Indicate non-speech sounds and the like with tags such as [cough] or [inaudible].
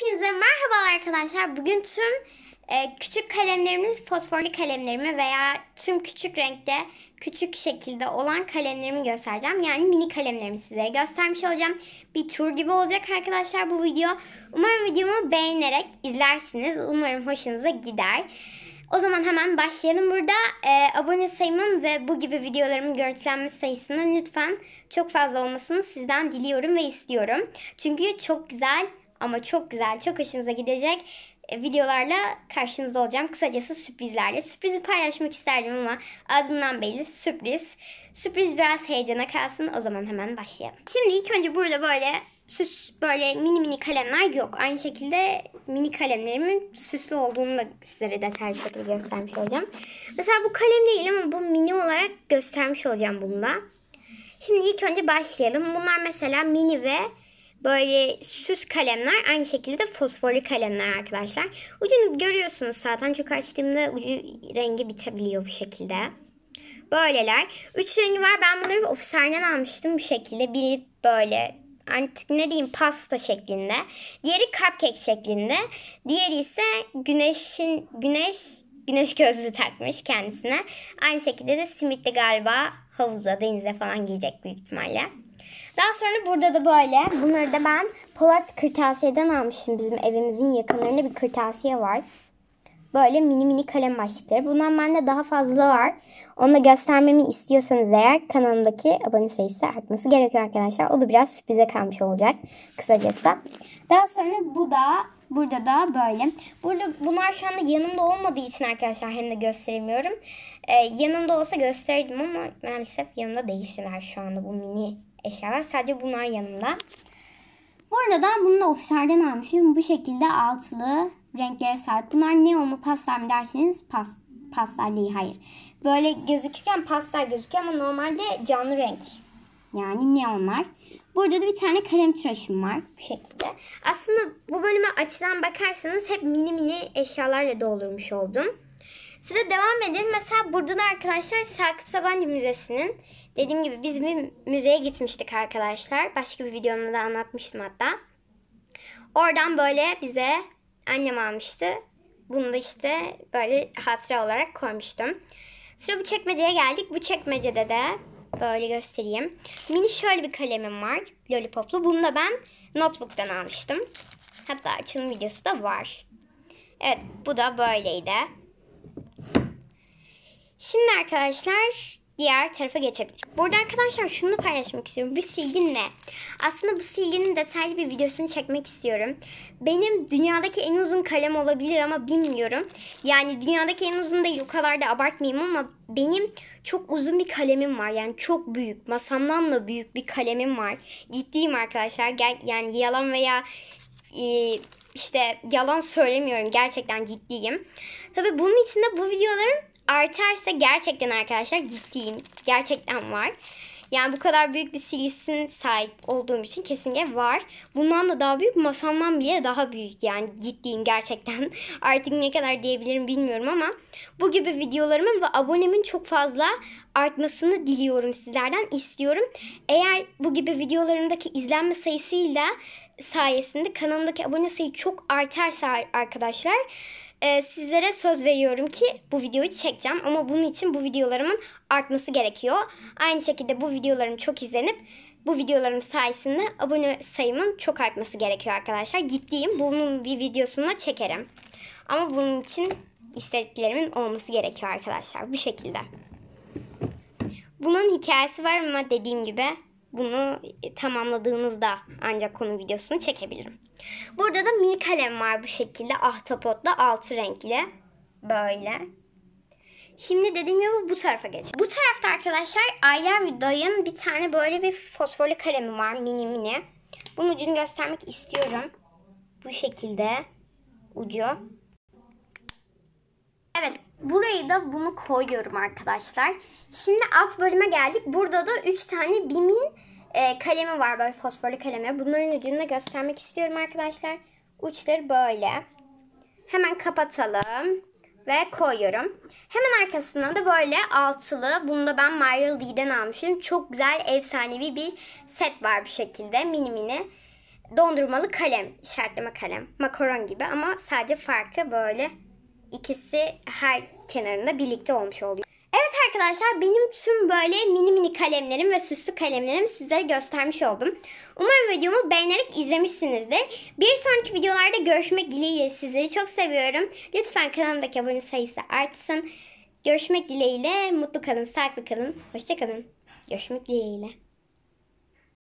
Hepinize merhaba arkadaşlar. Bugün tüm e, küçük kalemlerimi, fosforlu kalemlerimi veya tüm küçük renkte, küçük şekilde olan kalemlerimi göstereceğim. Yani mini kalemlerimi sizlere göstermiş olacağım. Bir tur gibi olacak arkadaşlar bu video. Umarım videomu beğenerek izlersiniz. Umarım hoşunuza gider. O zaman hemen başlayalım burada. E, abone sayımın ve bu gibi videolarımın görüntülenme sayısının lütfen çok fazla olmasını sizden diliyorum ve istiyorum. Çünkü çok güzel ama çok güzel, çok hoşunuza gidecek e, videolarla karşınızda olacağım. Kısacası sürprizlerle. Sürprizi paylaşmak isterdim ama adından belli sürpriz. Sürpriz biraz heyecana kalsın. O zaman hemen başlayalım. Şimdi ilk önce burada böyle süs böyle mini mini kalemler yok. Aynı şekilde mini kalemlerimin süslü olduğunu da sizlere detaylı şekilde göstermiş olacağım. Mesela bu kalem değil ama bu mini olarak göstermiş olacağım bunu da. Şimdi ilk önce başlayalım. Bunlar mesela mini ve Böyle süs kalemler aynı şekilde de fosforlu kalemler arkadaşlar. Ucunu görüyorsunuz zaten çok açtığımda ucu rengi bitebiliyor bu şekilde. Böyleler. Üç rengi var. Ben bunları ofislerden almıştım bu şekilde. Biri böyle artık ne diyeyim pasta şeklinde. Diğeri cupcake şeklinde. Diğeri ise güneşin güneş güneş gözlüğü takmış kendisine. Aynı şekilde de simitli galiba havuza, denize falan giyecek büyük ihtimalle. Daha sonra burada da böyle. Bunları da ben Polat Kırtasiye'den almıştım. Bizim evimizin yakınlarında bir kırtasiye var. Böyle mini mini kalem başlıkları. Bundan bende daha fazla var. Onu da göstermemi istiyorsanız eğer kanalımdaki abone sayısı artması gerekiyor arkadaşlar. O da biraz sürprize kalmış olacak kısacası. Daha sonra bu da Burada da böyle. Burada bunlar şu anda yanımda olmadığı için arkadaşlar hem de gösteremiyorum. Ee, yanımda olsa gösterirdim ama maalesef yanımda değiller şu anda bu mini eşyalar. Sadece bunlar yanımda. Buradan bunu da ofislerden almışım. Bu şekilde altılı renklere sahip. Bunlar ne mu pastel mi derseniz pas, pastel hayır. Böyle gözükürken pastel gözüküyor ama normalde canlı renk. Yani neonlar. Burada da bir tane kalem tıraşım var bu şekilde. Aslında bu bölüme açıdan bakarsanız hep mini mini eşyalarla doldurmuş oldum. Sıra devam edelim. Mesela buradan arkadaşlar Sakıp Sabancı Müzesi'nin dediğim gibi biz bir müzeye gitmiştik arkadaşlar. Başka bir videomda da anlatmıştım hatta. Oradan böyle bize annem almıştı. Bunu da işte böyle hatıra olarak koymuştum. Sıra bu çekmeceye geldik. Bu çekmecede de böyle göstereyim. Mini şöyle bir kalemim var. Lollipoplu. Bunu da ben notebook'tan almıştım. Hatta açılım videosu da var. Evet bu da böyleydi. Şimdi arkadaşlar diğer tarafa geçebiliriz. Burada arkadaşlar şunu paylaşmak istiyorum. Bu silgin ne? Aslında bu silginin detaylı bir videosunu çekmek istiyorum. Benim dünyadaki en uzun kalem olabilir ama bilmiyorum. Yani dünyadaki en uzun değil o kadar da abartmayayım ama benim çok uzun bir kalemim var. Yani çok büyük. Masamdan da büyük bir kalemim var. Ciddiyim arkadaşlar. Gel, Yani yalan veya e, işte yalan söylemiyorum. Gerçekten ciddiyim. Tabi bunun içinde bu videoların artarsa gerçekten arkadaşlar ciddiyim. Gerçekten var. Yani bu kadar büyük bir silisin sahip olduğum için kesinlikle var. Bundan da daha büyük masamdan bile daha büyük yani ciddiyim gerçekten. [laughs] Artık ne kadar diyebilirim bilmiyorum ama bu gibi videolarımın ve abonemin çok fazla artmasını diliyorum sizlerden istiyorum. Eğer bu gibi videolarımdaki izlenme sayısıyla sayesinde kanalımdaki abone sayı çok artarsa arkadaşlar e, sizlere söz veriyorum ki bu videoyu çekeceğim. Ama bunun için bu videolarımın artması gerekiyor. Aynı şekilde bu videolarım çok izlenip bu videolarım sayesinde abone sayımın çok artması gerekiyor arkadaşlar. Gittiğim bunun bir videosunu çekerim. Ama bunun için istediklerimin olması gerekiyor arkadaşlar. Bu şekilde. Bunun hikayesi var ama dediğim gibi bunu tamamladığınızda ancak konu videosunu çekebilirim. Burada da mini kalem var bu şekilde ahtapotla altı renkli. Böyle. Şimdi dediğim gibi bu tarafa geç. Bu tarafta arkadaşlar Ayla ve Dayın bir tane böyle bir fosforlu kalemi var mini mini. Bunun ucunu göstermek istiyorum. Bu şekilde ucu. Evet burayı da bunu koyuyorum arkadaşlar. Şimdi alt bölüme geldik. Burada da 3 tane bimin e, kalemi var böyle fosforlu kalemi. Bunların ucunu da göstermek istiyorum arkadaşlar. Uçları böyle. Hemen kapatalım ve koyuyorum. Hemen arkasından da böyle altılı. Bunu da ben Mario Lee'den almışım. Çok güzel efsanevi bir set var bir şekilde. Mini mini dondurmalı kalem. işaretleme kalem. Makaron gibi ama sadece farkı böyle ikisi her kenarında birlikte olmuş oluyor arkadaşlar benim tüm böyle mini mini kalemlerim ve süslü kalemlerim size göstermiş oldum. Umarım videomu beğenerek izlemişsinizdir. Bir sonraki videolarda görüşmek dileğiyle sizleri çok seviyorum. Lütfen kanalımdaki abone sayısı artsın. Görüşmek dileğiyle mutlu kalın, sağlıklı kalın, hoşça kalın. Görüşmek dileğiyle.